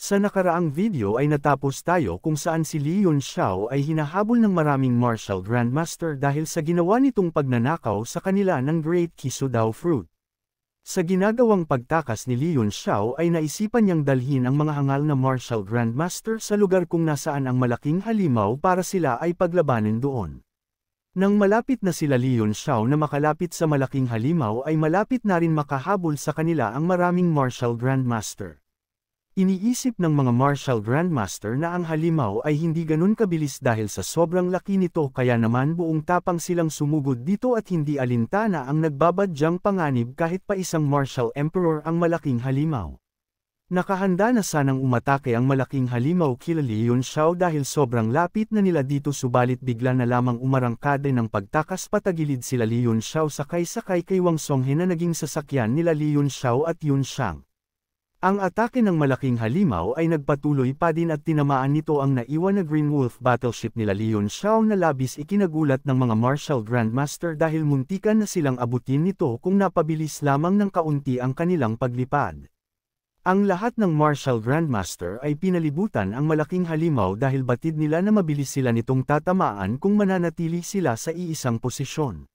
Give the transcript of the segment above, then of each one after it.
Sa nakaraang video ay natapos tayo kung saan si Leon Xiao ay hinahabol ng maraming martial grandmaster dahil sa ginawa nitong pagnanakaw sa kanila ng Great Kiso Fruit. Sa ginagawang pagtakas ni Leon Xiao ay naisipan niyang dalhin ang mga hangal na martial grandmaster sa lugar kung nasaan ang malaking halimaw para sila ay paglabanin doon. Nang malapit na sila Leon Xiao na makalapit sa malaking halimaw ay malapit na rin makahabol sa kanila ang maraming martial grandmaster. Iniisip ng mga martial grandmaster na ang halimaw ay hindi ganun kabilis dahil sa sobrang laki nito kaya naman buong tapang silang sumugod dito at hindi alintana ang nagbabadyang panganib kahit pa isang martial emperor ang malaking halimaw. Nakahanda na sanang umatake ang malaking halimaw kila Leon Xiao dahil sobrang lapit na nila dito subalit bigla na lamang umarangkade ng pagtakas patagilid sila Leon Xiao sakay-sakay kay Wang Songhe na naging sasakyan nila Leon Xiao at Yun Shang. Ang atake ng malaking halimaw ay nagpatuloy pa din at tinamaan nito ang naiwan na Green Wolf battleship nila Leon Shaw na labis ikinagulat ng mga Marshal Grandmaster dahil muntikan na silang abutin nito kung napabilis lamang ng kaunti ang kanilang paglipad. Ang lahat ng Marshal Grandmaster ay pinalibutan ang malaking halimaw dahil batid nila na mabilis sila nitong tatamaan kung mananatili sila sa iisang posisyon.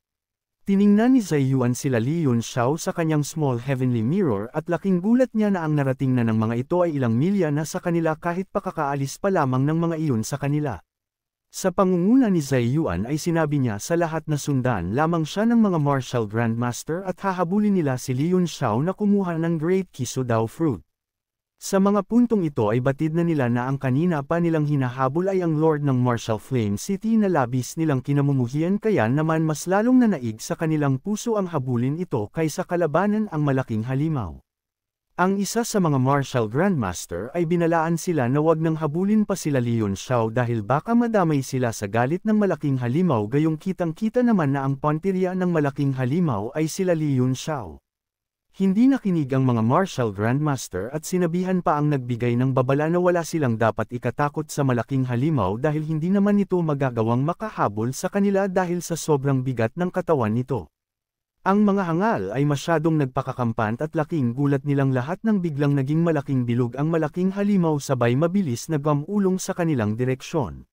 Tiningnan ni Zaiyuan sila Li Xiao sa kanyang small heavenly mirror at laking gulat niya na ang narating na ng mga ito ay ilang milya na sa kanila kahit pakakaalis pa lamang ng mga iyon sa kanila. Sa pangunguna ni Zaiyuan ay sinabi niya sa lahat na sundan lamang siya ng mga martial grandmaster at hahabulin nila si Li Xiao na kumuha ng Great Kiso Dao Fruit. Sa mga puntong ito ay batid na nila na ang kanina pa nilang hinahabol ay ang Lord ng Marshall Flame City na labis nilang kinamumuhian kaya naman mas lalong nanaig sa kanilang puso ang habulin ito kaysa kalabanan ang malaking halimaw. Ang isa sa mga Marshall Grandmaster ay binalaan sila na wag nang habulin pa sila Leon Shaw dahil baka madamay sila sa galit ng malaking halimaw gayong kitang-kita naman na ang pontirya ng malaking halimaw ay sila Leon Shaw. Hindi nakinig ang mga martial Grandmaster at sinabihan pa ang nagbigay ng babala na wala silang dapat ikatakot sa malaking halimaw dahil hindi naman ito magagawang makahabol sa kanila dahil sa sobrang bigat ng katawan nito. Ang mga hangal ay masyadong nagpakakampant at laking gulat nilang lahat nang biglang naging malaking bilog ang malaking halimaw sabay mabilis na gamulong sa kanilang direksyon.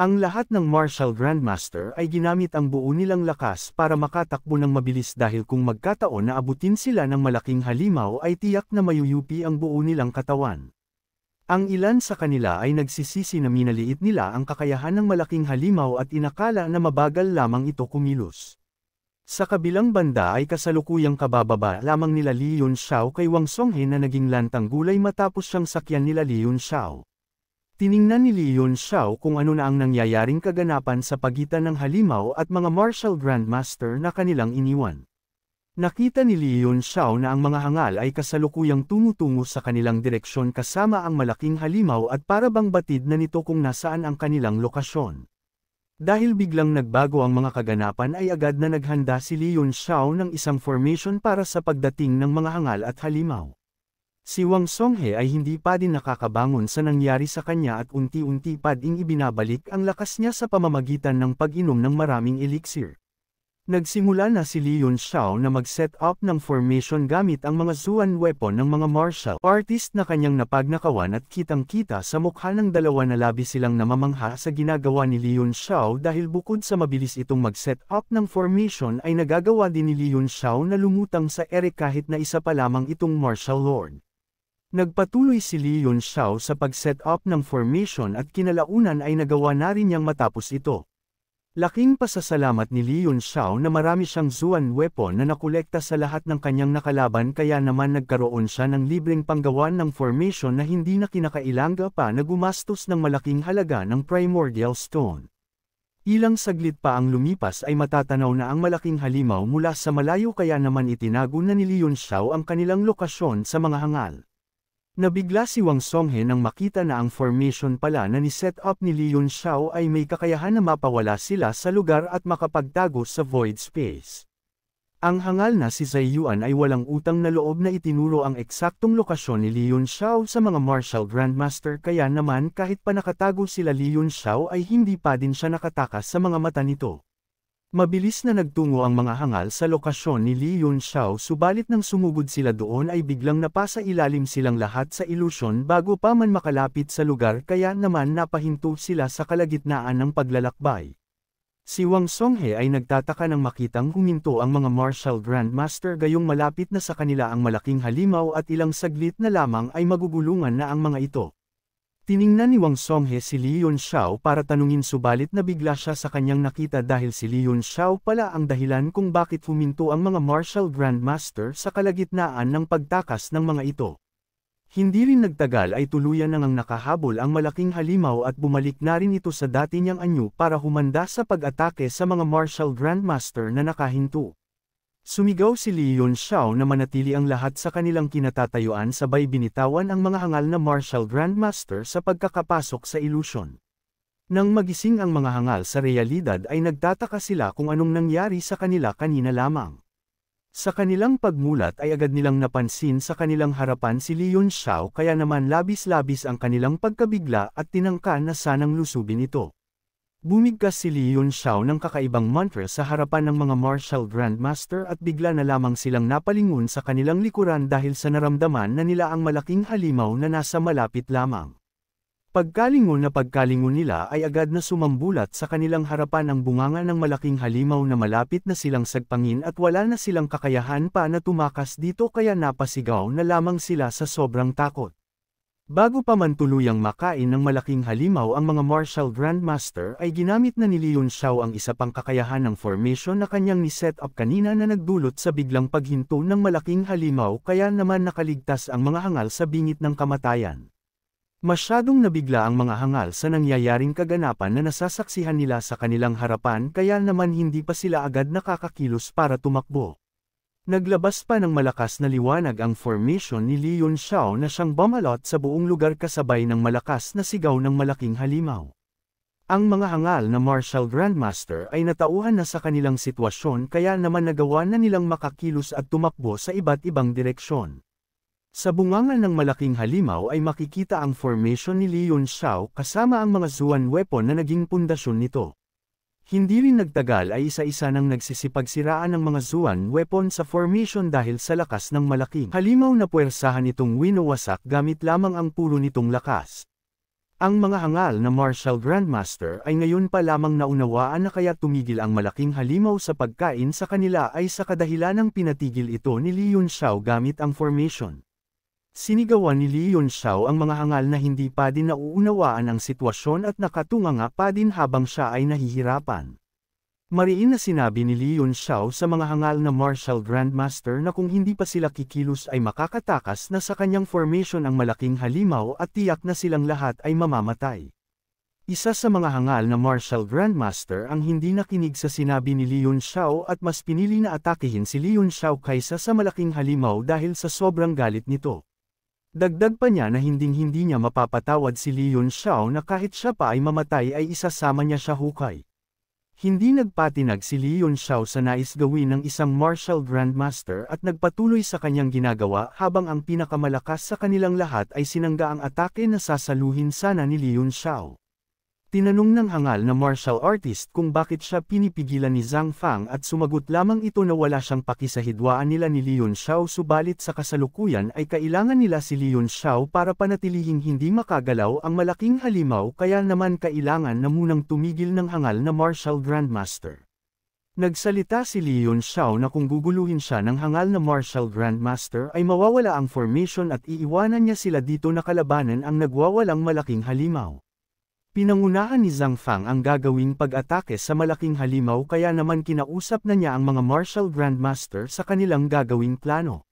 Ang lahat ng Marshall Grandmaster ay ginamit ang buo nilang lakas para makatakbo ng mabilis dahil kung magkataon na abutin sila ng malaking halimaw ay tiyak na mayuyupi ang buo nilang katawan. Ang ilan sa kanila ay nagsisisi na minaliit nila ang kakayahan ng malaking halimaw at inakala na mabagal lamang ito kumilos. Sa kabilang banda ay kasalukuyang kabababa lamang nila Li Yun Xiao kay Wang Songhe na naging lantang gulay matapos siyang sakyan nila Li Yun Xiao. Tiningnan ni Leon Xiao kung ano na ang nangyayaring kaganapan sa pagitan ng halimaw at mga martial grandmaster na kanilang iniwan. Nakita ni Leon Xiao na ang mga hangal ay kasalukuyang tumutungo sa kanilang direksyon kasama ang malaking halimaw at parabang batid na nito kung nasaan ang kanilang lokasyon. Dahil biglang nagbago ang mga kaganapan ay agad na naghanda si Leon Xiao ng isang formation para sa pagdating ng mga hangal at halimaw. Si Wang Songhe ay hindi pa din nakakabangon sa nangyari sa kanya at unti-unti pa ding ibinabalik ang lakas niya sa pamamagitan ng pag-inom ng maraming elixir. Nagsimula na si Leon Xiao na mag-set up ng formation gamit ang mga Zuan weapon ng mga martial artist na kanyang napagnakawan at kitang-kita sa mukha ng dalawa na labi silang namamangha sa ginagawa ni Leon Xiao dahil bukod sa mabilis itong mag-set up ng formation ay nagagawa din ni Leon Xiao na lumutang sa ere kahit na isa pa lamang itong martial lord. Nagpatuloy si Li Yun Xiao sa pag-set up ng formation at kinalaunan ay nagawa na rin niyang matapos ito. Laking pasasalamat ni Li Yun Xiao na marami siyang Zuan weapon na nakolekta sa lahat ng kanyang nakalaban kaya naman nagkaroon siya ng libreng panggawan ng formation na hindi na kinakailangan pa na gumastos ng malaking halaga ng primordial stone. Ilang saglit pa ang lumipas ay matatanaw na ang malaking halimaw mula sa malayo kaya naman itinago na ni Li Yun Xiao ang kanilang lokasyon sa mga hangal. Nabigla si Wang Songhe nang makita na ang formation pala na ni-set up ni Leon Xiao ay may kakayahan na mapawala sila sa lugar at makapagtago sa void space. Ang hangal na si Zai Yuan ay walang utang na loob na itinuro ang eksaktong lokasyon ni Leon Xiao sa mga martial grandmaster kaya naman kahit pa nakatago sila Leon Xiao ay hindi pa din siya nakatakas sa mga mata nito. Mabilis na nagtungo ang mga hangal sa lokasyon ni Li Yun Xiao subalit nang sumugod sila doon ay biglang napasa ilalim silang lahat sa ilusyon bago pa man makalapit sa lugar kaya naman napahinto sila sa kalagitnaan ng paglalakbay. Si Wang Songhe ay nagtataka nang makitang huminto ang mga martial grandmaster gayong malapit na sa kanila ang malaking halimaw at ilang saglit na lamang ay magugulungan na ang mga ito. Tiningnan ni Wang Songhe si Leon Xiao para tanungin subalit nabigla siya sa kanyang nakita dahil si Leon Xiao pala ang dahilan kung bakit huminto ang mga martial grandmaster sa kalagitnaan ng pagtakas ng mga ito. Hindi rin nagtagal ay tuluyan nang ang nakahabol ang malaking halimaw at bumalik na rin ito sa dati niyang anyo para humanda sa pag-atake sa mga martial grandmaster na nakahinto. Sumigaw si Leon Xiao na manatili ang lahat sa kanilang kinatatayuan sabay binitawan ang mga hangal na martial grandmaster sa pagkakapasok sa ilusyon. Nang magising ang mga hangal sa realidad ay nagtataka sila kung anong nangyari sa kanila kanina lamang. Sa kanilang pagmulat ay agad nilang napansin sa kanilang harapan si Leon Xiao kaya naman labis-labis ang kanilang pagkabigla at tinangka na sanang lusubin ito. Bumigkas si Li Xiao ng kakaibang mantra sa harapan ng mga martial grandmaster at bigla na lamang silang napalingon sa kanilang likuran dahil sa naramdaman na nila ang malaking halimaw na nasa malapit lamang. Pagkalingon na pagkalingon nila ay agad na sumambulat sa kanilang harapan ang bunganga ng malaking halimaw na malapit na silang sagpangin at wala na silang kakayahan pa na tumakas dito kaya napasigaw na lamang sila sa sobrang takot. Bago pa man tuluyang makain ng malaking halimaw ang mga martial grandmaster ay ginamit na ni Leon Xiao ang isa pang kakayahan ng formation na kanyang ni-set up kanina na nagdulot sa biglang paghinto ng malaking halimaw kaya naman nakaligtas ang mga hangal sa bingit ng kamatayan. Masyadong nabigla ang mga hangal sa nangyayaring kaganapan na nasasaksihan nila sa kanilang harapan kaya naman hindi pa sila agad nakakakilos para tumakbo. Naglabas pa ng malakas na liwanag ang formation ni Leon Xiao na siyang bumalot sa buong lugar kasabay ng malakas na sigaw ng malaking halimaw. Ang mga hangal na Martial Grandmaster ay natauhan na sa kanilang sitwasyon kaya naman nagawa na nilang makakilos at tumakbo sa iba't ibang direksyon. Sa bunganga ng malaking halimaw ay makikita ang formation ni Leon Xiao kasama ang mga Zuan weapon na naging pundasyon nito. Hindi rin nagtagal ay isa-isa nang nagsisipagsiraan ng mga Zuan weapon sa formation dahil sa lakas ng malaking halimaw na puwersahan itong winowasak gamit lamang ang puro nitong lakas. Ang mga hangal na Martial Grandmaster ay ngayon pa lamang naunawaan na kaya tumigil ang malaking halimaw sa pagkain sa kanila ay sa kadahilan ng pinatigil ito ni Li Yun Xiao gamit ang formation. Sinigawan ni Li Yunxiao ang mga hangal na hindi pa din nauunawaan ang sitwasyon at nakatunganga pa din habang siya ay nahihirapan. Mariin na sinabi ni Li Yunxiao sa mga hangal na Martial Grandmaster na kung hindi pa sila kikilos ay makakatakas na sa kanyang formation ang malaking halimaw at tiyak na silang lahat ay mamamatay. Isa sa mga hangal na Martial Grandmaster ang hindi nakinig sa sinabi ni Li Yunxiao at mas pinili na atakihin si Li Yunxiao kaysa sa malaking halimaw dahil sa sobrang galit nito. Dagdag pa niya na hinding-hindi niya mapapatawad si Leon Xiao na kahit siya pa ay mamatay ay isasama niya siya hukay. Hindi nagpatinag si Leon Xiao sa nais gawin ng isang martial grandmaster at nagpatuloy sa kanyang ginagawa habang ang pinakamalakas sa kanilang lahat ay sinangga ang atake na sasaluhin sana ni Leon Xiao. Tinanong ng hangal na martial artist kung bakit siya pinipigilan ni Zhang Fang at sumagot lamang ito na wala siyang paki sa hidwaan nila ni Leon Xiao subalit sa kasalukuyan ay kailangan nila si Leon Xiao para panatilihing hindi makagalaw ang malaking halimaw kaya naman kailangan na munang tumigil ng hangal na martial grandmaster. Nagsalita si Leon Xiao na kung guguluhin siya ng hangal na martial grandmaster ay mawawala ang formation at iiwanan niya sila dito na kalabanan ang nagwawalang malaking halimaw. Pinangunahan ni Zhang Fang ang gagawing pag-atake sa malaking halimaw kaya naman kinausap na niya ang mga martial grandmaster sa kanilang gagawing plano.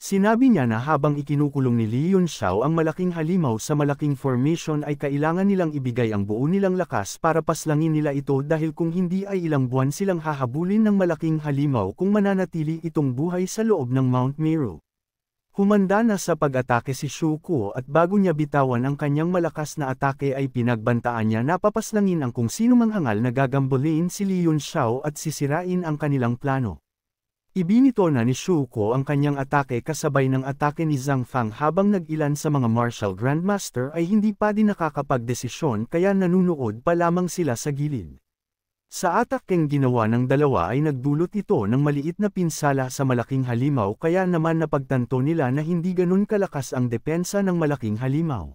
Sinabi niya na habang ikinukulong ni Li Yunxiao ang malaking halimaw sa malaking formation ay kailangan nilang ibigay ang buo nilang lakas para paslangin nila ito dahil kung hindi ay ilang buwan silang hahabulin ng malaking halimaw kung mananatili itong buhay sa loob ng Mount Meru. Humanda na sa pag-atake si Shuko at bago niya bitawan ang kanyang malakas na atake ay pinagbantaan niya na papaslangin ang kung sino mang hangal na gagambulin si Leon Xiao at sisirain ang kanilang plano. Ibinito na ni Shuko ang kanyang atake kasabay ng atake ni Zhang Fang habang nag-ilan sa mga martial grandmaster ay hindi pa din nakakapagdesisyon kaya nanunood pa lamang sila sa gilid. Sa atakeng ginawa ng dalawa ay nagdulot ito ng maliit na pinsala sa malaking halimaw kaya naman napagtanto nila na hindi ganun kalakas ang depensa ng malaking halimaw.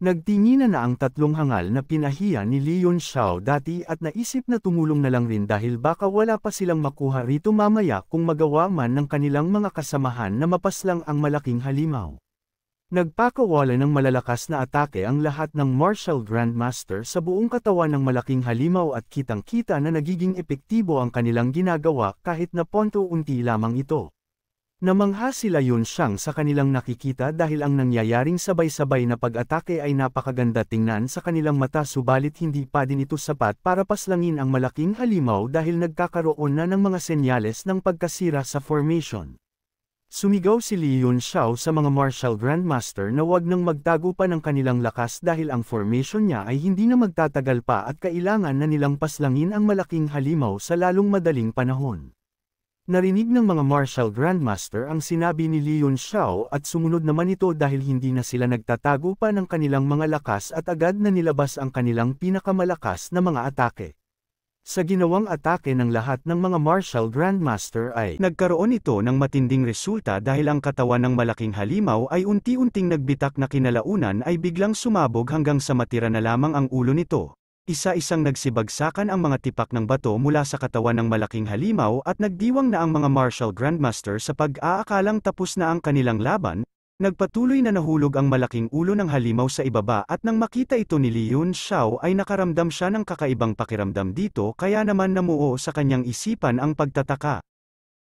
Nagtingi na ang tatlong hangal na pinahiya ni Leon Xiao dati at naisip na tumulong na lang rin dahil baka wala pa silang makuha rito mamaya kung magawa man ng kanilang mga kasamahan na mapaslang ang malaking halimaw. Nagpakawala ng malalakas na atake ang lahat ng Martial Grandmaster sa buong katawan ng malaking halimaw at kitang-kita na nagiging epektibo ang kanilang ginagawa kahit na ponto unti lamang ito. Namangha sila yun siyang sa kanilang nakikita dahil ang nangyayaring sabay-sabay na pag-atake ay napakaganda tingnan sa kanilang mata subalit hindi pa din ito sapat para paslangin ang malaking halimaw dahil nagkakaroon na ng mga senyales ng pagkasira sa formation. Sumigaw si Li Yun Xiao sa mga martial grandmaster na huwag nang magtago pa ng kanilang lakas dahil ang formation niya ay hindi na magtatagal pa at kailangan na nilang paslangin ang malaking halimaw sa lalong madaling panahon. Narinig ng mga martial grandmaster ang sinabi ni Li Yun Xiao at sumunod naman ito dahil hindi na sila nagtatago pa ng kanilang mga lakas at agad na nilabas ang kanilang pinakamalakas na mga atake. Sa ginawang atake ng lahat ng mga martial Grandmaster ay nagkaroon ito ng matinding resulta dahil ang katawan ng malaking halimaw ay unti-unting nagbitak na kinalaunan ay biglang sumabog hanggang sa matira na lamang ang ulo nito. Isa-isang nagsibagsakan ang mga tipak ng bato mula sa katawan ng malaking halimaw at nagdiwang na ang mga martial Grandmaster sa pag-aakalang tapos na ang kanilang laban, Nagpatuloy na nahulog ang malaking ulo ng halimaw sa ibaba at nang makita ito ni Liun Xiao ay nakaramdam siya ng kakaibang pakiramdam dito kaya naman namuo sa kanyang isipan ang pagtataka.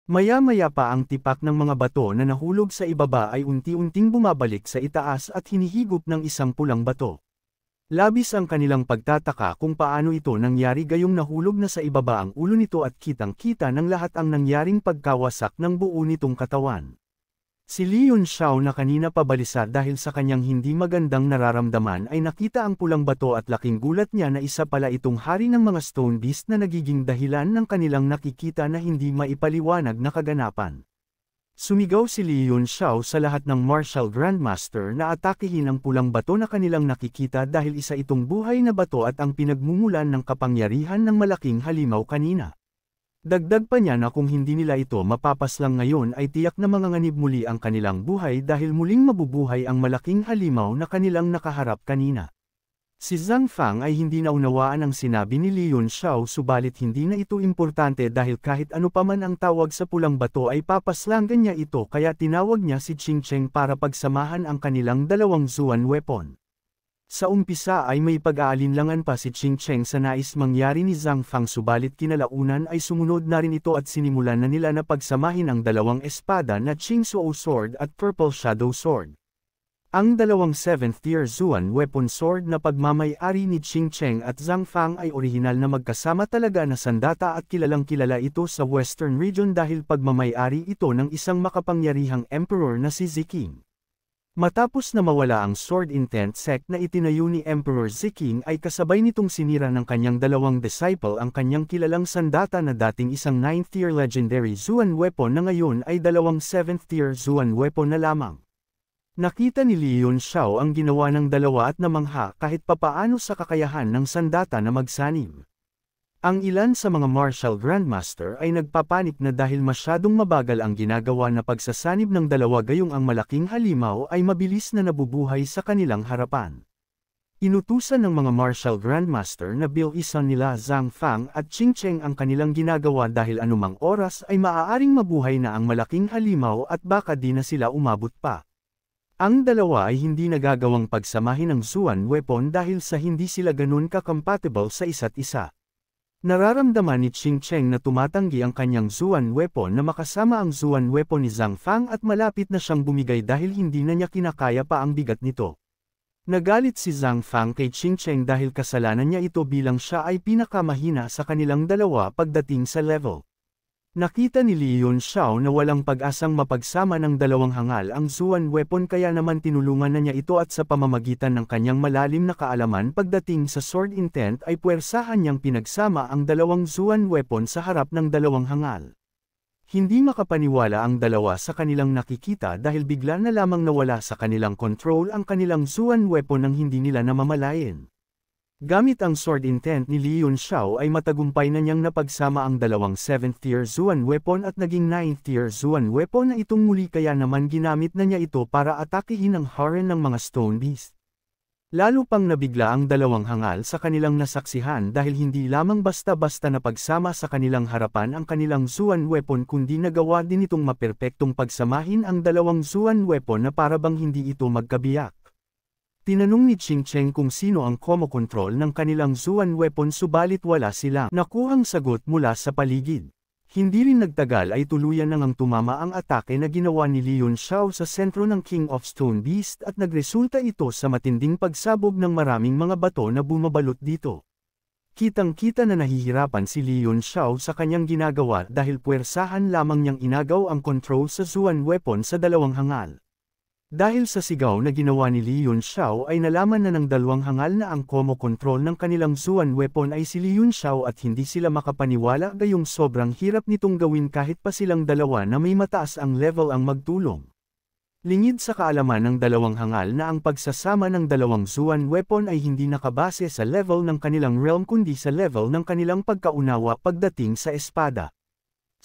Maya-maya pa ang tipak ng mga bato na nahulog sa ibaba ay unti-unting bumabalik sa itaas at hinihigop ng isang pulang bato. Labis ang kanilang pagtataka kung paano ito nangyari gayong nahulog na sa ibaba ang ulo nito at kitang-kita ng lahat ang nangyaring pagkawasak ng buo nitong katawan. Si Leon Xiao na kanina pabalisa dahil sa kanyang hindi magandang nararamdaman ay nakita ang pulang bato at laking gulat niya na isa pala itong hari ng mga stone beast na nagiging dahilan ng kanilang nakikita na hindi maipaliwanag na kaganapan. Sumigaw si Leon Xiao sa lahat ng martial grandmaster na atakihin ang pulang bato na kanilang nakikita dahil isa itong buhay na bato at ang pinagmumulan ng kapangyarihan ng malaking halimaw kanina. Dagdag pa niya na kung hindi nila ito mapapas lang ngayon ay tiyak na manganganib muli ang kanilang buhay dahil muling mabubuhay ang malaking halimaw na kanilang nakaharap kanina. Si Zhang Fang ay hindi naunawaan ang sinabi ni Leon Xiao subalit hindi na ito importante dahil kahit ano pa man ang tawag sa pulang bato ay papaslangan niya ito kaya tinawag niya si Ching Cheng para pagsamahan ang kanilang dalawang Zuan weapon. Sa umpisa ay may pag-aalinlangan pa si Ching Cheng sa nais mangyari ni Zhang Fang subalit kinalaunan ay sumunod na rin ito at sinimulan na nila na pagsamahin ang dalawang espada na Ching Suo Sword at Purple Shadow Sword. Ang dalawang 7th tier Zuan weapon sword na pagmamayari ni Ching Cheng at Zhang Fang ay orihinal na magkasama talaga na sandata at kilalang kilala ito sa Western region dahil pagmamayari ito ng isang makapangyarihang emperor na si Ziking. Matapos na mawala ang Sword Intent Sect na itinayo ni Emperor Ziking ay kasabay nitong sinira ng kanyang dalawang disciple ang kanyang kilalang sandata na dating isang 9th tier legendary Zuan Weapon na ngayon ay dalawang 7th tier Zuan Weapon na lamang. Nakita ni Leon Xiao ang ginawa ng dalawa at namangha kahit papaano sa kakayahan ng sandata na magsanim. Ang ilan sa mga martial grandmaster ay nagpapanik na dahil masyadong mabagal ang ginagawa na pagsasanib ng dalawa gayong ang malaking halimaw ay mabilis na nabubuhay sa kanilang harapan. Inutusan ng mga martial grandmaster na bilisan nila Zhang Fang at Ching Cheng ang kanilang ginagawa dahil anumang oras ay maaaring mabuhay na ang malaking halimaw at baka di na sila umabot pa. Ang dalawa ay hindi nagagawang pagsamahin ng Zuan weapon dahil sa hindi sila ganun ka-compatible sa isa't isa. Nararamdaman ni Ching Cheng na tumatanggi ang kanyang Zuan weapon na makasama ang Zuan weapon ni Zhang Fang at malapit na siyang bumigay dahil hindi na niya kinakaya pa ang bigat nito. Nagalit si Zhang Fang kay Ching Cheng dahil kasalanan niya ito bilang siya ay pinakamahina sa kanilang dalawa pagdating sa level. Nakita ni Leon Xiao na walang pag-asang mapagsama ng dalawang hangal ang Zuan Weapon kaya naman tinulungan na niya ito at sa pamamagitan ng kanyang malalim na kaalaman pagdating sa Sword Intent ay puwersahan niyang pinagsama ang dalawang Zuan Weapon sa harap ng dalawang hangal. Hindi makapaniwala ang dalawa sa kanilang nakikita dahil bigla na lamang nawala sa kanilang control ang kanilang Zuan Weapon nang hindi nila namamalayan. Gamit ang sword intent ni Li Yun Xiao ay matagumpay na niyang napagsama ang dalawang 7th tier Zuan weapon at naging 9th tier Zuan weapon na itong muli kaya naman ginamit na niya ito para atakihin ang Haren ng mga Stone Beast. Lalo pang nabigla ang dalawang hangal sa kanilang nasaksihan dahil hindi lamang basta-basta napagsama sa kanilang harapan ang kanilang Zuan weapon kundi nagawa din itong maperpektong pagsamahin ang dalawang Zuan weapon na para bang hindi ito magkabiyak. Tinanong ni Ching Cheng kung sino ang komokontrol ng kanilang Zuan weapon subalit wala silang nakuhang sagot mula sa paligid. Hindi rin nagtagal ay tuluyan nang tumama ang atake na ginawa ni Leon Xiao sa sentro ng King of Stone Beast at nagresulta ito sa matinding pagsabog ng maraming mga bato na bumabalot dito. Kitang-kita na nahihirapan si Leon Xiao sa kanyang ginagawa dahil puwersahan lamang niyang inagaw ang control sa Zuan weapon sa dalawang hangal. Dahil sa sigaw na ginawa ni Li Yun Xiao ay nalaman na ng dalawang hangal na ang komo-control ng kanilang Zuan weapon ay si Li Yun Xiao at hindi sila makapaniwala gayong sobrang hirap nitong gawin kahit pa silang dalawa na may mataas ang level ang magtulong. Lingid sa kaalaman ng dalawang hangal na ang pagsasama ng dalawang Zuan weapon ay hindi nakabase sa level ng kanilang realm kundi sa level ng kanilang pagkaunawa pagdating sa espada.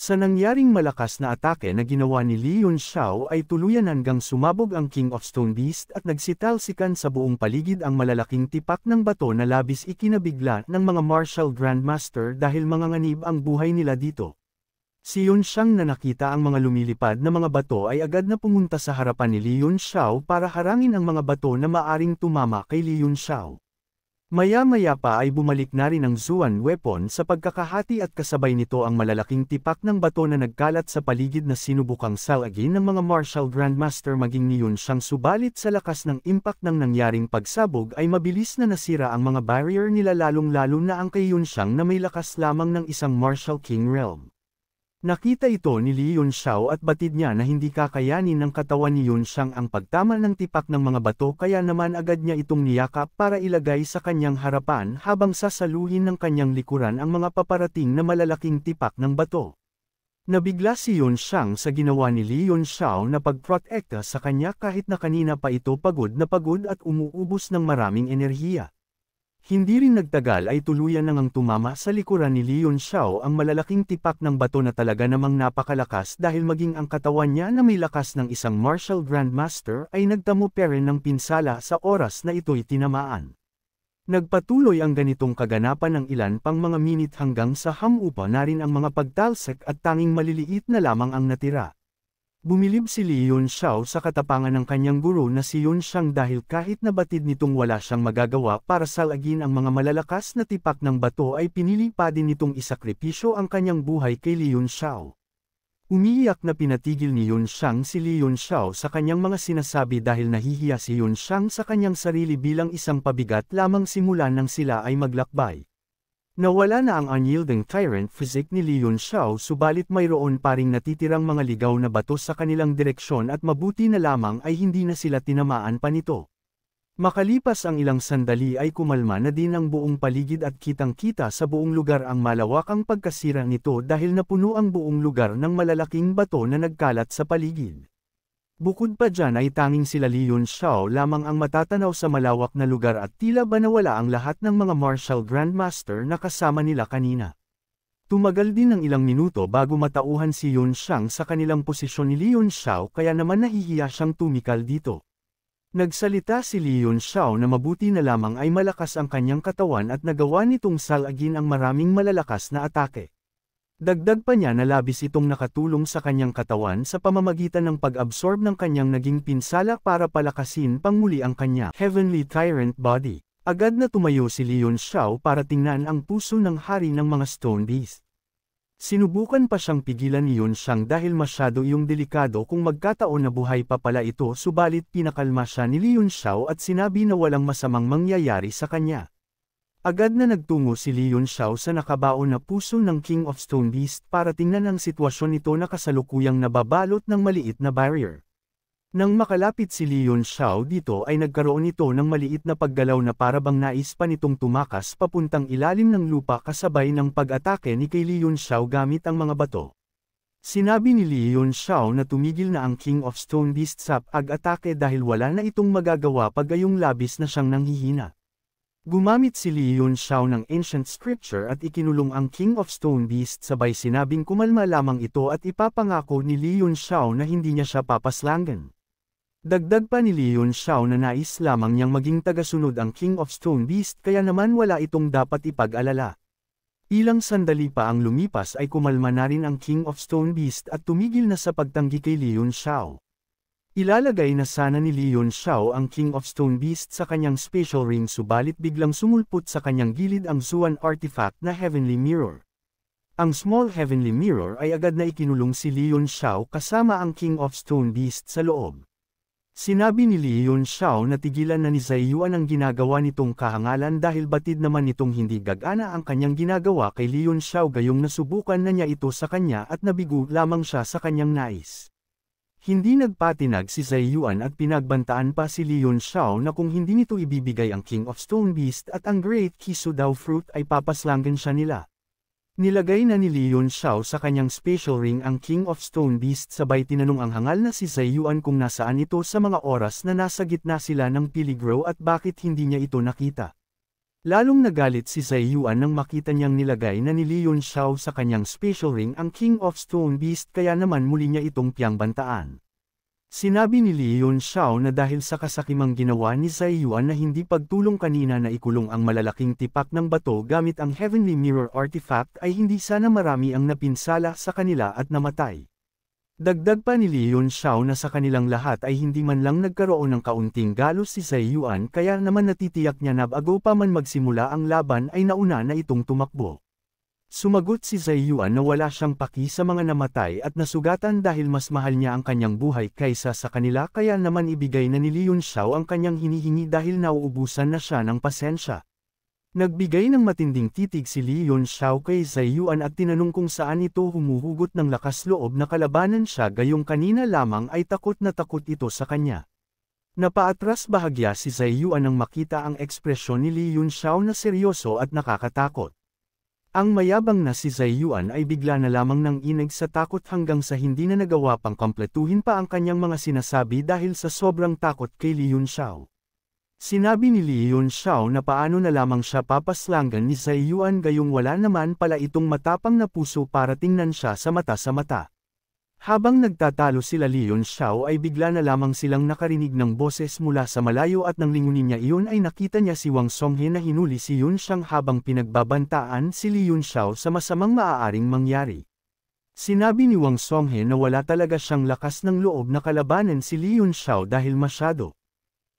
Sa nangyaring malakas na atake na ginawa ni Li Yunxiao ay tuluyan hanggang sumabog ang King of Stone Beast at nagsitalsikan sa buong paligid ang malalaking tipak ng bato na labis ikinabigla ng mga martial grandmaster dahil manganganib ang buhay nila dito. Si Yunxiang na nakita ang mga lumilipad na mga bato ay agad na pumunta sa harapan ni Li Yunxiao para harangin ang mga bato na maaring tumama kay Li Yunxiao. Maya-maya pa ay bumalik na rin ang Zuan weapon sa pagkakahati at kasabay nito ang malalaking tipak ng bato na nagkalat sa paligid na sinubukang salagin ng mga martial grandmaster maging niyon siyang subalit sa lakas ng impact ng nangyaring pagsabog ay mabilis na nasira ang mga barrier nila lalong-lalo na ang kay Yun Shang na may lakas lamang ng isang martial king realm. Nakita ito ni Li Yunshao at batid niya na hindi kakayanin ng katawan ni Yun Yunshang ang pagtama ng tipak ng mga bato kaya naman agad niya itong niyakap para ilagay sa kanyang harapan habang sasaluhin ng kanyang likuran ang mga paparating na malalaking tipak ng bato. Nabigla si Yun Shang sa ginawa ni Li Yun Shao na pagprotekta sa kanya kahit na kanina pa ito pagod na pagod at umuubos ng maraming enerhiya. Hindi rin nagtagal ay tuluyan nang ang tumama sa likuran ni Leon Xiao ang malalaking tipak ng bato na talaga namang napakalakas dahil maging ang katawan niya na may lakas ng isang martial grandmaster ay nagtamo pa rin ng pinsala sa oras na ito'y tinamaan. Nagpatuloy ang ganitong kaganapan ng ilan pang mga minit hanggang sa hamupa na rin ang mga pagtalsek at tanging maliliit na lamang ang natira. Bumilib si Li Yun Xiao sa katapangan ng kanyang guro na si Yun Xiang dahil kahit nabatid nitong wala siyang magagawa para salagin ang mga malalakas na tipak ng bato ay pinili pa din nitong isakripisyo ang kanyang buhay kay Li Yun Xiao. Umiiyak na pinatigil ni Yun Xiang si Li Yun Xiao sa kanyang mga sinasabi dahil nahihiya si Yun Xiang sa kanyang sarili bilang isang pabigat lamang simula nang sila ay maglakbay. Nawala na ang unyielding tyrant physique ni Leon Xiao subalit mayroon pa ring natitirang mga ligaw na bato sa kanilang direksyon at mabuti na lamang ay hindi na sila tinamaan pa nito. Makalipas ang ilang sandali ay kumalma na din ang buong paligid at kitang-kita sa buong lugar ang malawakang pagkasira nito dahil napuno ang buong lugar ng malalaking bato na nagkalat sa paligid. Bukod pa dyan ay tanging sila Leon Xiao lamang ang matatanaw sa malawak na lugar at tila ba nawala ang lahat ng mga martial grandmaster na kasama nila kanina. Tumagal din ng ilang minuto bago matauhan si Yun Xiang sa kanilang posisyon ni Leon Xiao kaya naman nahihiya siyang tumikal dito. Nagsalita si Leon Xiao na mabuti na lamang ay malakas ang kanyang katawan at nagawa nitong salagin ang maraming malalakas na atake. Dagdag pa niya na labis itong nakatulong sa kanyang katawan sa pamamagitan ng pag-absorb ng kanyang naging pinsala para palakasin pangmuli ang kanya heavenly tyrant body. Agad na tumayo si Leon Xiao para tingnan ang puso ng hari ng mga stone beast. Sinubukan pa siyang pigilan ni Yun Shang dahil masyado yung delikado kung magkataon na buhay pa pala ito subalit pinakalma siya ni Leon Yun Xiao at sinabi na walang masamang mangyayari sa kanya. Agad na nagtungo si Leon Xiao sa nakabaon na puso ng King of Stone Beast para tingnan ang sitwasyon nito na kasalukuyang nababalot ng maliit na barrier. Nang makalapit si Leon Xiao dito ay nagkaroon ito ng maliit na paggalaw na parabang nais pa nitong tumakas papuntang ilalim ng lupa kasabay ng pag-atake ni kay Leon Xiao gamit ang mga bato. Sinabi ni Leon Xiao na tumigil na ang King of Stone Beast sa pag-atake dahil wala na itong magagawa pag ayong labis na siyang nanghihina. Gumamit si Li Xiao ng ancient scripture at ikinulong ang King of Stone Beast sabay sinabing kumalma lamang ito at ipapangako ni Li Xiao na hindi niya siya papaslangan. Dagdag pa ni Li Xiao na nais lamang niyang maging tagasunod ang King of Stone Beast kaya naman wala itong dapat ipag-alala. Ilang sandali pa ang lumipas ay kumalma na rin ang King of Stone Beast at tumigil na sa pagtanggi kay Li Xiao. Ilalagay na sana ni Leon Xiao ang King of Stone Beast sa kanyang special ring subalit biglang sumulpot sa kanyang gilid ang Zuan artifact na Heavenly Mirror. Ang Small Heavenly Mirror ay agad na ikinulong si Leon Xiao kasama ang King of Stone Beast sa loob. Sinabi ni Leon Xiao na tigilan na ni Zaiyuan ang ginagawa nitong kahangalan dahil batid naman nitong hindi gagana ang kanyang ginagawa kay Leon Xiao gayong nasubukan na niya ito sa kanya at nabigo lamang siya sa kanyang nais. Hindi nagpatinag si Zai Yuan at pinagbantaan pa si Leon Xiao na kung hindi nito ibibigay ang King of Stone Beast at ang Great Kisudao Fruit ay papaslangan siya nila. Nilagay na ni Leon Xiao sa kanyang special ring ang King of Stone Beast sabay tinanong ang hangal na si Zai Yuan kung nasaan ito sa mga oras na nasa gitna sila ng piligro at bakit hindi niya ito nakita. Lalong nagalit si Zai nang makita niyang nilagay na ni Leon Xiao sa kanyang special ring ang King of Stone Beast kaya naman muli niya itong piyang bantaan. Sinabi ni Leon Xiao na dahil sa kasakimang ginawa ni Zai na hindi pagtulong kanina na ikulong ang malalaking tipak ng bato gamit ang Heavenly Mirror Artifact ay hindi sana marami ang napinsala sa kanila at namatay. Dagdag pa ni Leon Xiao na sa kanilang lahat ay hindi man lang nagkaroon ng kaunting galos si Zai Yuan kaya naman natitiyak niya na bago pa man magsimula ang laban ay nauna na itong tumakbo. Sumagot si Zai Yuan na wala siyang paki sa mga namatay at nasugatan dahil mas mahal niya ang kanyang buhay kaysa sa kanila kaya naman ibigay na ni Leon Xiao ang kanyang hinihingi dahil nauubusan na siya ng pasensya. Nagbigay ng matinding titig si Li Yun Xiao kay Zaiyuan at tinanong kung saan ito humuhugot ng lakas loob na kalabanan siya gayong kanina lamang ay takot na takot ito sa kanya. Napaatras bahagya si Zaiyuan nang makita ang ekspresyon ni Li Yun Xiao na seryoso at nakakatakot. Ang mayabang na si Zaiyuan ay bigla na lamang nang inig sa takot hanggang sa hindi na nagawa pang kompletuhin pa ang kanyang mga sinasabi dahil sa sobrang takot kay Li Yun Xiao. Sinabi ni Li Yun Xiao na paano na lamang siya papaslanggan ni Zai Yuan gayong wala naman pala itong matapang na puso para tingnan siya sa mata sa mata. Habang nagtatalo sila Li Yun Xiao ay bigla na lamang silang nakarinig ng boses mula sa malayo at nang lingunin niya iyon ay nakita niya si Wang Songhe na hinuli si Yun Shang habang pinagbabantaan si Li Yun Xiao sa masamang maaaring mangyari. Sinabi ni Wang Songhe na wala talaga siyang lakas ng loob na kalabanan si Li Yun Xiao dahil masyado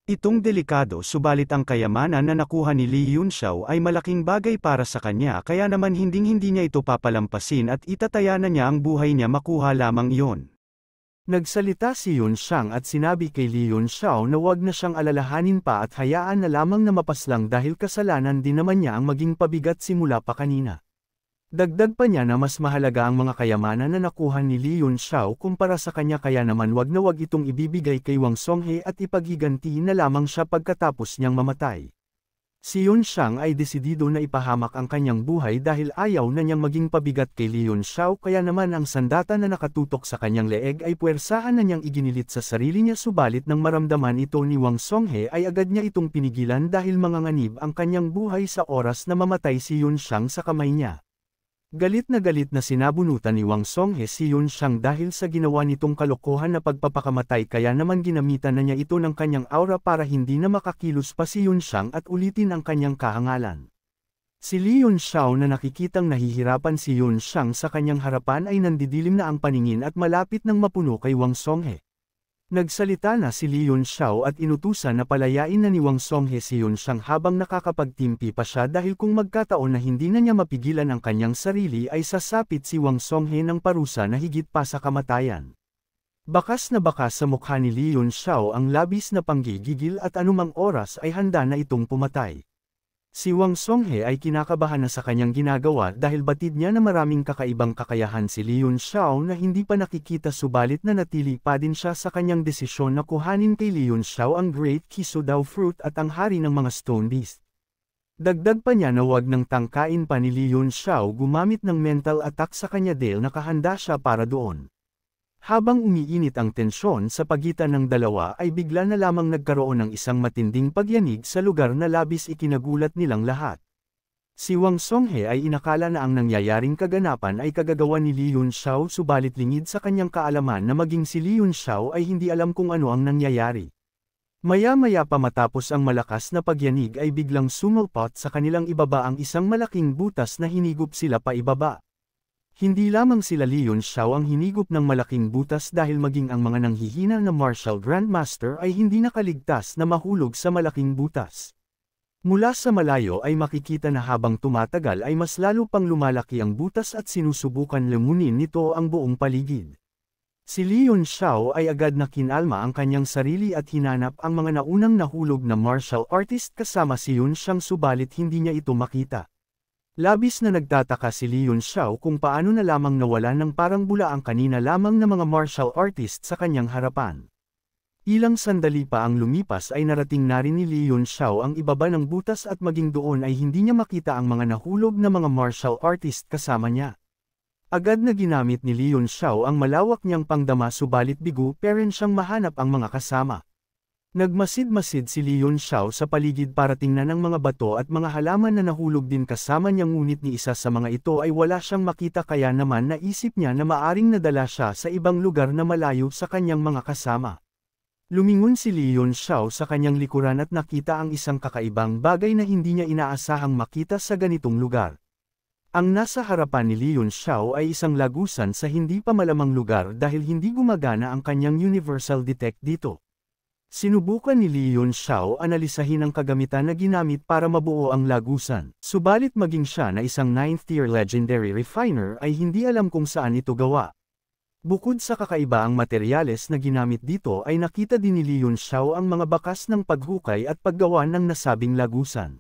Itong delikado subalit ang kayamanan na nakuha ni Lee Yun Xiao ay malaking bagay para sa kanya kaya naman hinding-hindi niya ito papalampasin at itataya na niya ang buhay niya makuha lamang iyon. Nagsalita si Yun Shang at sinabi kay Lee Yun Xiao na huwag na siyang alalahanin pa at hayaan na lamang na mapaslang dahil kasalanan din naman niya ang maging pabigat simula pa kanina. Dagdag pa niya na mas mahalaga ang mga kayamanan na nakuha ni Li Yun Xiao kumpara sa kanya kaya naman wag na wag itong ibibigay kay Wang Songhe at ipagiganti na lamang siya pagkatapos niyang mamatay. Si Yun Xiang ay desidido na ipahamak ang kanyang buhay dahil ayaw na niyang maging pabigat kay Li Yun Xiao kaya naman ang sandata na nakatutok sa kanyang leeg ay puwersahan na niyang iginilit sa sarili niya subalit nang maramdaman ito ni Wang Songhe ay agad niya itong pinigilan dahil manganganib ang kanyang buhay sa oras na mamatay si Yun Xiang sa kamay niya. Galit na galit na sinabunutan ni Wang Songhe si Yun Shang dahil sa ginawa nitong kalokohan na pagpapakamatay kaya naman ginamitan na niya ito ng kanyang aura para hindi na makakilos pa si Yun Shang at ulitin ang kanyang kahangalan. Si Li Yun Shao na nakikitang nahihirapan si Yun Shang sa kanyang harapan ay nandidilim na ang paningin at malapit ng mapuno kay Wang Songhe. Nagsalita na si Leon Xiao at inutusan na palayain na ni Wang Songhe si Yunxiang habang nakakapagtimpi pa siya dahil kung magkataon na hindi na niya mapigilan ang kanyang sarili ay sasapit si Wang Songhe ng parusa na higit pa sa kamatayan. Bakas na bakas sa mukha ni Leon Xiao ang labis na panggigigil at anumang oras ay handa na itong pumatay. Si Wang Songhe ay kinakabahan na sa kanyang ginagawa dahil batid niya na maraming kakaibang kakayahan si Liun Xiao na hindi pa nakikita subalit na natili pa din siya sa kanyang desisyon na kuhanin kay Liun Xiao ang Great Kiso Dao Fruit at ang hari ng mga Stone Beast. Dagdag pa niya na wag nang tangkain pa ni Liun Xiao gumamit ng mental attack sa kanya dahil nakahanda siya para doon. Habang umiinit ang tensyon sa pagitan ng dalawa ay bigla na lamang nagkaroon ng isang matinding pagyanig sa lugar na labis ikinagulat nilang lahat. Si Wang Songhe ay inakala na ang nangyayaring kaganapan ay kagagawa ni Li Yun Xiao subalit lingid sa kanyang kaalaman na maging si Li Yun Xiao ay hindi alam kung ano ang nangyayari. Maya-maya pa matapos ang malakas na pagyanig ay biglang sumulpot sa kanilang ibaba ang isang malaking butas na hinigop sila pa ibaba. Hindi lamang sila Leon Xiao ang hinigop ng malaking butas dahil maging ang mga nanghihinal na martial grandmaster ay hindi nakaligtas na mahulog sa malaking butas. Mula sa malayo ay makikita na habang tumatagal ay mas lalo pang lumalaki ang butas at sinusubukan lumunin nito ang buong paligid. Si Leon Xiao ay agad na kinalma ang kanyang sarili at hinanap ang mga naunang nahulog na martial artist kasama si Yun Shang subalit hindi niya ito makita. Labis na nagtataka si Leon Xiao kung paano na lamang nawala ng parang bula ang kanina lamang na mga martial artist sa kanyang harapan. Ilang sandali pa ang lumipas ay narating na rin ni Leon Xiao ang ibaba ng butas at maging doon ay hindi niya makita ang mga nahulog na mga martial artist kasama niya. Agad na ginamit ni Leon Xiao ang malawak niyang pangdama subalit bigo pa rin siyang mahanap ang mga kasama. Nagmasid-masid si Leon Xiao sa paligid para tingnan ang mga bato at mga halaman na nahulog din kasama niya ngunit ni isa sa mga ito ay wala siyang makita kaya naman naisip niya na maaring nadala siya sa ibang lugar na malayo sa kanyang mga kasama. Lumingon si Leon Xiao sa kanyang likuran at nakita ang isang kakaibang bagay na hindi niya inaasahang makita sa ganitong lugar. Ang nasa harapan ni Leon Xiao ay isang lagusan sa hindi pa malamang lugar dahil hindi gumagana ang kanyang universal detect dito. Sinubukan ni Li Yun Xiao analisahin ang kagamitan na ginamit para mabuo ang lagusan. Subalit maging siya na isang 9th-tier legendary refiner ay hindi alam kung saan ito gawa. Bukod sa kakaiba ang materyales na ginamit dito ay nakita din ni Li Yun Xiao ang mga bakas ng paghukay at paggawa ng nasabing lagusan.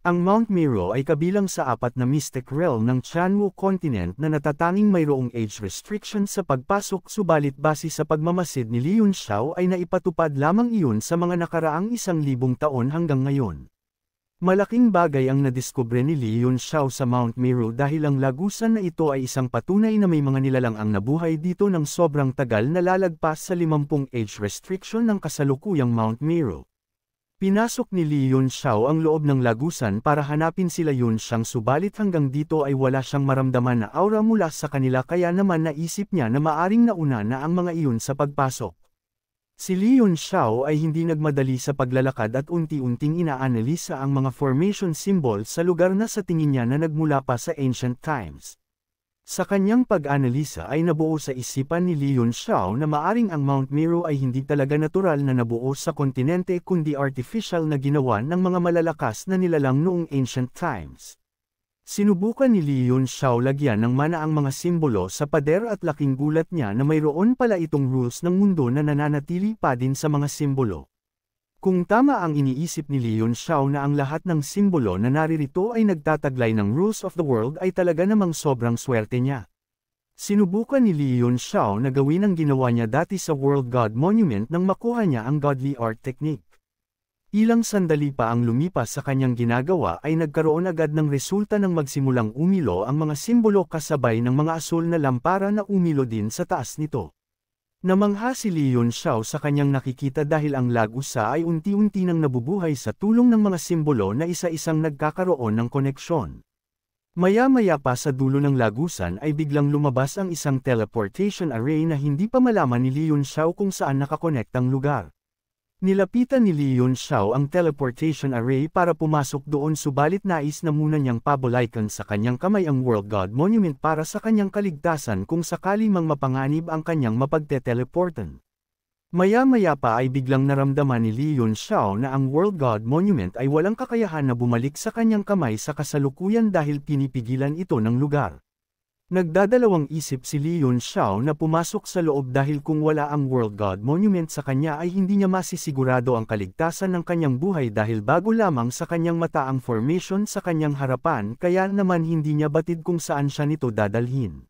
Ang Mount Miro ay kabilang sa apat na mystic realm ng Chanwu Continent na natatanging mayroong age restriction sa pagpasok subalit base sa pagmamasid ni Liun Xiao ay naipatupad lamang iyon sa mga nakaraang isang libong taon hanggang ngayon. Malaking bagay ang nadiskubre ni Liun Xiao sa Mount Miro dahil ang lagusan na ito ay isang patunay na may mga nilalang ang nabuhay dito ng sobrang tagal na lalagpas sa 50 age restriction ng kasalukuyang Mount Miro. Pinasok ni Li Yun Xiao ang loob ng lagusan para hanapin sila Yun Xiang subalit hanggang dito ay wala siyang maramdaman na aura mula sa kanila kaya naman naisip niya na maaring nauna na ang mga iyon sa pagpasok. Si Li Yun Xiao ay hindi nagmadali sa paglalakad at unti-unting inaanalisa ang mga formation symbol sa lugar na sa tingin niya na nagmula pa sa ancient times. Sa kanyang pag-analisa ay nabuo sa isipan ni Leon Shaw na maaring ang Mount Meru ay hindi talaga natural na nabuo sa kontinente kundi artificial na ginawa ng mga malalakas na nilalang noong ancient times. Sinubukan ni Leon Shaw lagyan ng mana ang mga simbolo sa pader at laking gulat niya na mayroon pala itong rules ng mundo na nananatili pa din sa mga simbolo. Kung tama ang iniisip ni Leon Xiao na ang lahat ng simbolo na naririto ay nagtataglay ng rules of the world ay talaga namang sobrang swerte niya. Sinubukan ni Leon Xiao na gawin ang ginawa niya dati sa World God Monument nang makuha niya ang godly art technique. Ilang sandali pa ang lumipas sa kanyang ginagawa ay nagkaroon agad ng resulta ng magsimulang umilo ang mga simbolo kasabay ng mga asul na lampara na umilo din sa taas nito. Namangha si Leon Xiao sa kanyang nakikita dahil ang lagusa ay unti-unti nang nabubuhay sa tulong ng mga simbolo na isa-isang nagkakaroon ng koneksyon. Maya-maya pa sa dulo ng lagusan ay biglang lumabas ang isang teleportation array na hindi pa malaman ni Leon Xiao kung saan nakakonektang lugar. Nilapitan ni Leon Xiao ang teleportation array para pumasok doon subalit nais na muna niyang pabulaykan sa kanyang kamay ang World God Monument para sa kanyang kaligtasan kung sakali mang mapanganib ang kanyang mapagteteleportan. Maya-maya pa ay biglang naramdaman ni Leon Xiao na ang World God Monument ay walang kakayahan na bumalik sa kanyang kamay sa kasalukuyan dahil pinipigilan ito ng lugar. Nagdadalawang isip si Leon Xiao na pumasok sa loob dahil kung wala ang World God Monument sa kanya ay hindi niya masisigurado ang kaligtasan ng kanyang buhay dahil bago lamang sa kanyang mata ang formation sa kanyang harapan kaya naman hindi niya batid kung saan siya nito dadalhin.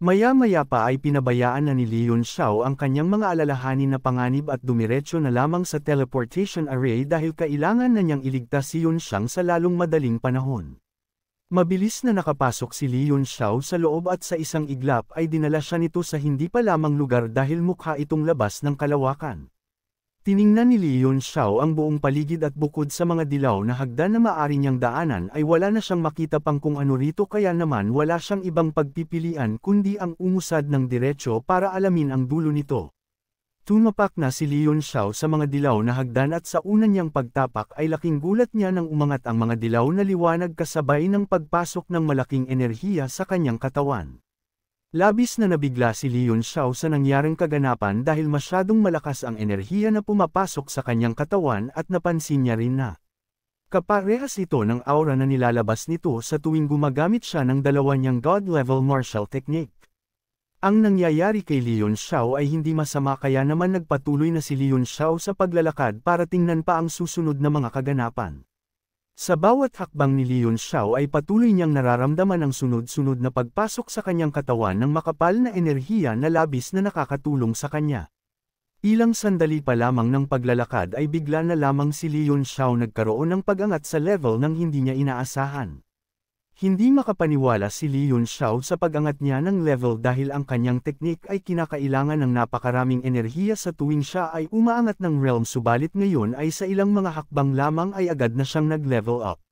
Maya-maya pa ay pinabayaan na ni Leon Xiao ang kanyang mga alalahanin na panganib at dumiretso na lamang sa teleportation array dahil kailangan na niyang iligtas si Yun Xiang sa lalong madaling panahon. Mabilis na nakapasok si Leon Xiao sa loob at sa isang iglap ay dinala siya nito sa hindi pa lamang lugar dahil mukha itong labas ng kalawakan. Tiningnan ni Leon Xiao ang buong paligid at bukod sa mga dilaw na hagdan na maari niyang daanan ay wala na siyang makita pang kung ano rito kaya naman wala siyang ibang pagpipilian kundi ang umusad ng diretsyo para alamin ang dulo nito. Tumapak na si Leon Xiao sa mga dilaw na hagdan at sa una niyang pagtapak ay laking gulat niya nang umangat ang mga dilaw na liwanag kasabay ng pagpasok ng malaking enerhiya sa kanyang katawan. Labis na nabigla si Leon Xiao sa nangyaring kaganapan dahil masyadong malakas ang enerhiya na pumapasok sa kanyang katawan at napansin niya rin na kaparehas ito ng aura na nilalabas nito sa tuwing gumagamit siya ng dalawa niyang God-level martial technique. Ang nangyayari kay Leon Xiao ay hindi masama kaya naman nagpatuloy na si Leon Xiao sa paglalakad para tingnan pa ang susunod na mga kaganapan. Sa bawat hakbang ni Leon Xiao ay patuloy niyang nararamdaman ang sunod-sunod na pagpasok sa kanyang katawan ng makapal na enerhiya na labis na nakakatulong sa kanya. Ilang sandali pa lamang ng paglalakad ay bigla na lamang si Leon Xiao nagkaroon ng pagangat sa level ng hindi niya inaasahan. Hindi makapaniwala si Li Yun Xiao sa pagangat niya ng level dahil ang kanyang teknik ay kinakailangan ng napakaraming enerhiya sa tuwing siya ay umaangat ng realm subalit ngayon ay sa ilang mga hakbang lamang ay agad na siyang nag-level up.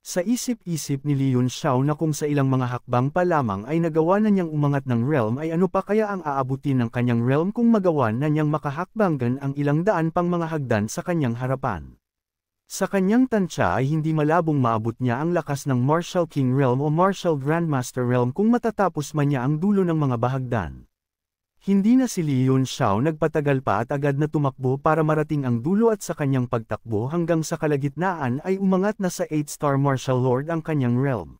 Sa isip-isip ni Li Yun Xiao na kung sa ilang mga hakbang pa lamang ay nagawa na niyang umangat ng realm ay ano pa kaya ang aabutin ng kanyang realm kung magawa na niyang makahakbanggan ang ilang daan pang mga hagdan sa kanyang harapan. Sa kanyang tansya ay hindi malabong maabot niya ang lakas ng Martial King Realm o Martial Grandmaster Realm kung matatapos man niya ang dulo ng mga bahagdan. Hindi na si Leon Xiao nagpatagal pa at agad na tumakbo para marating ang dulo at sa kanyang pagtakbo hanggang sa kalagitnaan ay umangat na sa 8-star Martial Lord ang kanyang realm.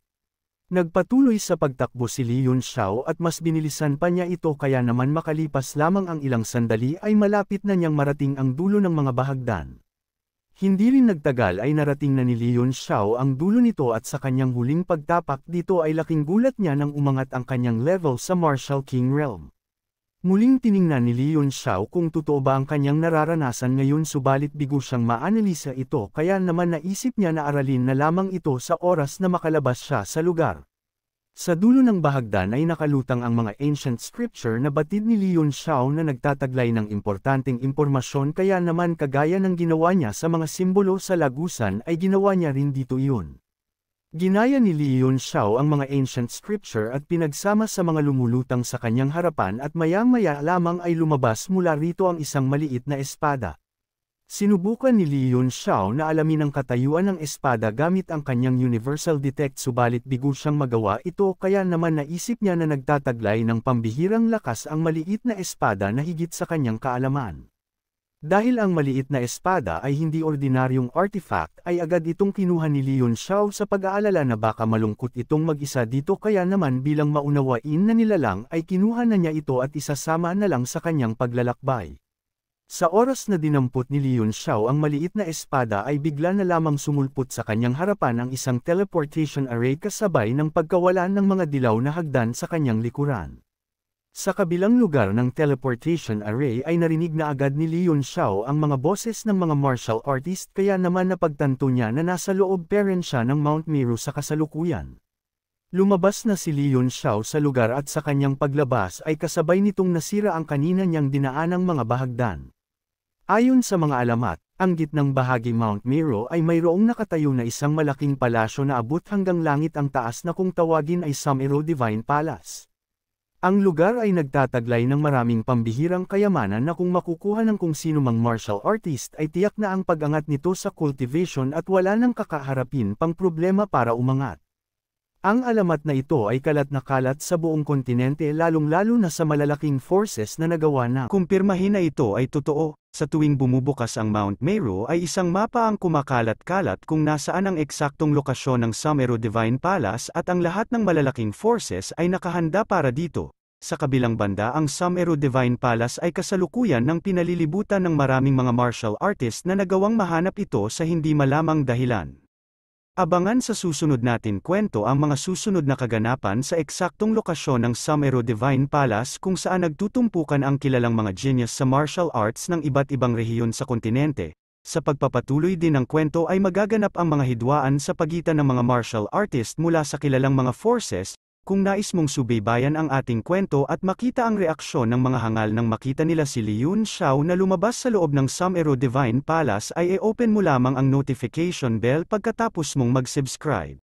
Nagpatuloy sa pagtakbo si Leon Xiao at mas binilisan pa niya ito kaya naman makalipas lamang ang ilang sandali ay malapit na niyang marating ang dulo ng mga bahagdan. Hindi rin nagtagal ay narating na ni Leon Xiao ang dulo nito at sa kanyang huling pagtapak dito ay laking gulat niya nang umangat ang kanyang level sa Martial King Realm. Muling tiningnan ni Leon Xiao kung totoo ba ang kanyang nararanasan ngayon subalit bigo siyang maanalisa ito kaya naman naisip niya na aralin na lamang ito sa oras na makalabas siya sa lugar. Sa dulo ng bahagdan ay nakalutang ang mga ancient scripture na batid ni Leon Xiao na nagtataglay ng importanteng impormasyon kaya naman kagaya ng ginawa niya sa mga simbolo sa lagusan ay ginawa niya rin dito iyon. Ginaya ni Leon Xiao ang mga ancient scripture at pinagsama sa mga lumulutang sa kanyang harapan at mayang-maya lamang ay lumabas mula rito ang isang maliit na espada. Sinubukan ni Li Yun Xiao na alamin ang katayuan ng espada gamit ang kanyang universal detect subalit bigo siyang magawa ito kaya naman naisip niya na nagtataglay ng pambihirang lakas ang maliit na espada na higit sa kanyang kaalaman. Dahil ang maliit na espada ay hindi ordinaryong artifact ay agad itong kinuha ni Leon Xiao sa pag-aalala na baka malungkot itong mag-isa dito kaya naman bilang maunawain na nilalang ay kinuha na niya ito at isasama na lang sa kanyang paglalakbay. Sa oras na dinampot ni Leon Xiao ang maliit na espada ay bigla na lamang sumulpot sa kanyang harapan ang isang teleportation array kasabay ng pagkawalan ng mga dilaw na hagdan sa kanyang likuran. Sa kabilang lugar ng teleportation array ay narinig na agad ni Leon Xiao ang mga boses ng mga martial artist kaya naman napagtanto niya na nasa loob parent siya ng Mount Meru sa kasalukuyan. Lumabas na si Leon Xiao sa lugar at sa kanyang paglabas ay kasabay nitong nasira ang kanina niyang dinaanang mga bahagdan. Ayon sa mga alamat, ang gitnang bahagi Mount Miro ay mayroong nakatayo na isang malaking palasyo na abot hanggang langit ang taas na kung tawagin ay Samiro Divine Palace. Ang lugar ay nagtataglay ng maraming pambihirang kayamanan na kung makukuha ng kung sino mang martial artist ay tiyak na ang pag-angat nito sa cultivation at wala nang kakaharapin pang problema para umangat. Ang alamat na ito ay kalat na kalat sa buong kontinente lalong-lalo na sa malalaking forces na nagawa na. Kumpirmahin na ito ay totoo, sa tuwing bumubukas ang Mount Meru ay isang mapa ang kumakalat-kalat kung nasaan ang eksaktong lokasyon ng Sumeru Divine Palace at ang lahat ng malalaking forces ay nakahanda para dito. Sa kabilang banda ang Sumeru Divine Palace ay kasalukuyan ng pinalilibutan ng maraming mga martial artist na nagawang mahanap ito sa hindi malamang dahilan. Abangan sa susunod natin kwento ang mga susunod na kaganapan sa eksaktong lokasyon ng Samero Divine Palace kung saan nagtutumpukan ang kilalang mga genius sa martial arts ng iba't ibang rehiyon sa kontinente. Sa pagpapatuloy din ng kwento ay magaganap ang mga hidwaan sa pagitan ng mga martial artist mula sa kilalang mga forces, kung nais mong subaybayan ang ating kwento at makita ang reaksyon ng mga hangal nang makita nila si Liyun Xiao na lumabas sa loob ng Samero Divine Palace ay e-open mo lamang ang notification bell pagkatapos mong mag-subscribe.